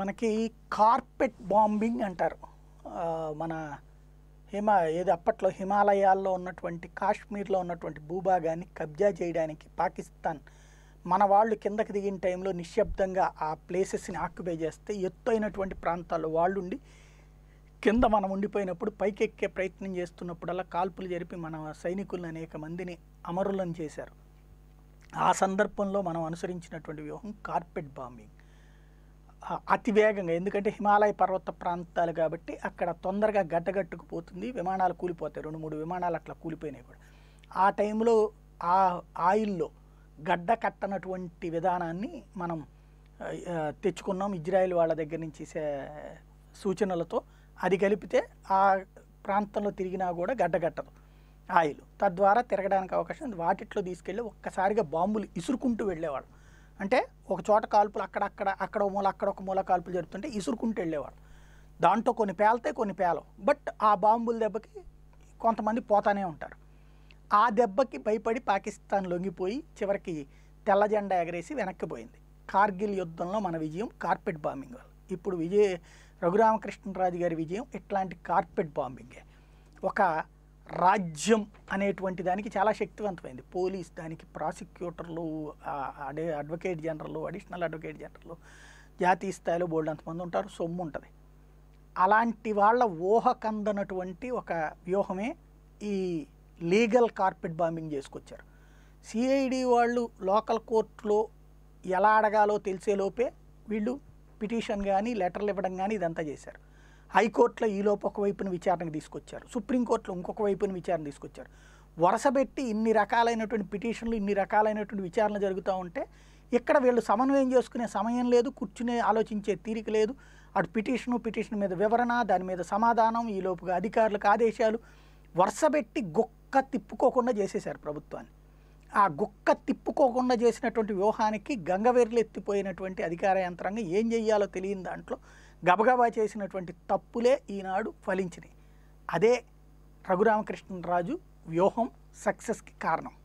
మనకి carpet bombing అంటారు మన హిమ ఏది అప్పట్లో హిమాలయాల్లో ఉన్నటువంటి కాశ్మీర్లో ఉన్నటువంటి భూభాగాన్ని కబ్జా చేయడానికి పాకిస్తాన్ మన వాళ్ళు కిందకి దిగిన టైంలో నిశ్శబ్దంగా ఆ ప్లేసెస్ని ఆక్యుపై చేస్తే ఎత్తు అయినటువంటి ప్రాంతాల్లో వాళ్ళు ఉండి కింద మనం ఉండిపోయినప్పుడు పైకెక్కే ప్రయత్నం చేస్తున్నప్పుడల్లా కాల్పులు జరిపి మన సైనికులను అనేక మందిని అమరులను చేశారు ఆ సందర్భంలో మనం అనుసరించినటువంటి వ్యూహం కార్పెట్ బాంబింగ్ అతివేగంగా ఎందుకంటే హిమాలయ పర్వత ప్రాంతాలు కాబట్టి అక్కడ తొందరగా గడ్డగట్టుకుపోతుంది విమానాలు కూలిపోతాయి రెండు మూడు విమానాలు అట్లా కూలిపోయినాయి కూడా ఆ టైంలో ఆ ఆయిల్లో గడ్డ కట్టనటువంటి విధానాన్ని మనం తెచ్చుకున్నాం ఇజ్రాయెల్ వాళ్ళ దగ్గర నుంచి సూచనలతో అది కలిపితే ఆ ప్రాంతంలో తిరిగినా కూడా గడ్డగట్టదు ఆయిల్ తద్వారా తిరగడానికి అవకాశం వాటిట్లో తీసుకెళ్ళి ఒక్కసారిగా బాంబులు ఇసురుకుంటూ వెళ్ళేవాళ్ళం అంటే ఒక చోట కాల్పులు అక్కడక్కడ అక్కడ మూల అక్కడ ఒక మూల కాల్పులు జరుగుతుంటే ఇసురుకుంటూ వెళ్ళేవాడు దాంట్లో కొన్ని పేలతాయి కొన్ని పేలవు బట్ ఆ బాంబుల దెబ్బకి కొంతమంది పోతానే ఉంటారు ఆ దెబ్బకి భయపడి పాకిస్తాన్ లొంగిపోయి చివరికి తెల్ల జెండా ఎగరేసి వెనక్కిపోయింది కార్గిల్ యుద్ధంలో మన విజయం కార్పెట్ బాంబింగ్ వల్ల ఇప్పుడు విజయ రఘురామకృష్ణరాజు గారి విజయం ఇట్లాంటి కార్పెట్ బాంబింగే ఒక రాజ్యం అనేటువంటి దానికి చాలా శక్తివంతమైంది పోలీస్ దానికి ప్రాసిక్యూటర్లు అడే advocate general additional advocate general జాతీయ స్థాయిలో బోల్డ్ అంతమంది ఉంటారు సొమ్ము ఉంటుంది అలాంటి వాళ్ళ ఊహ కందనటువంటి ఒక వ్యూహమే ఈ లీగల్ కార్పెట్ బాంబింగ్ చేసుకొచ్చారు సిఐడి వాళ్ళు లోకల్ కోర్టులో ఎలా అడగాలో తెలిసే లోపే వీళ్ళు పిటిషన్ కానీ లెటర్లు ఇవ్వడం కానీ ఇదంతా చేశారు హైకోర్టులో ఈలోపు ఒకవైపున విచారణకు తీసుకొచ్చారు సుప్రీంకోర్టులో ఇంకొక వైపున విచారణ తీసుకొచ్చారు వరుసపెట్టి ఇన్ని రకాలైనటువంటి పిటిషన్లు ఇన్ని రకాలైనటువంటి విచారణ జరుగుతూ ఉంటే ఇక్కడ వీళ్ళు సమన్వయం చేసుకునే సమయం లేదు కూర్చునే ఆలోచించే తీరిక లేదు అటు పిటిషను పిటిషన్ మీద వివరణ దాని మీద సమాధానం ఈలోపుగా అధికారులకు ఆదేశాలు వరుసపెట్టి గొక్క తిప్పుకోకుండా చేసేశారు ప్రభుత్వాన్ని ఆ గుక్క తిప్పుకోకుండా చేసినటువంటి వ్యూహానికి ఎత్తిపోయినటువంటి అధికార యంత్రాంగం ఏం చెయ్యాలో తెలియని దాంట్లో గబగబా చేసినటువంటి తప్పులే ఈనాడు ఫలించినాయి అదే రఘురామకృష్ణరాజు వ్యూహం సక్సెస్కి కారణం